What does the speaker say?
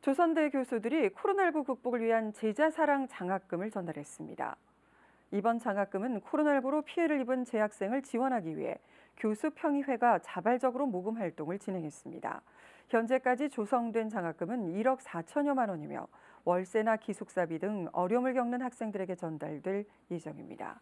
조선대 교수들이 코로나19 극복을 위한 제자 사랑 장학금을 전달했습니다. 이번 장학금은 코로나19로 피해를 입은 재학생을 지원하기 위해 교수평의회가 자발적으로 모금 활동을 진행했습니다. 현재까지 조성된 장학금은 1억 4천여만 원이며 월세나 기숙사비 등 어려움을 겪는 학생들에게 전달될 예정입니다.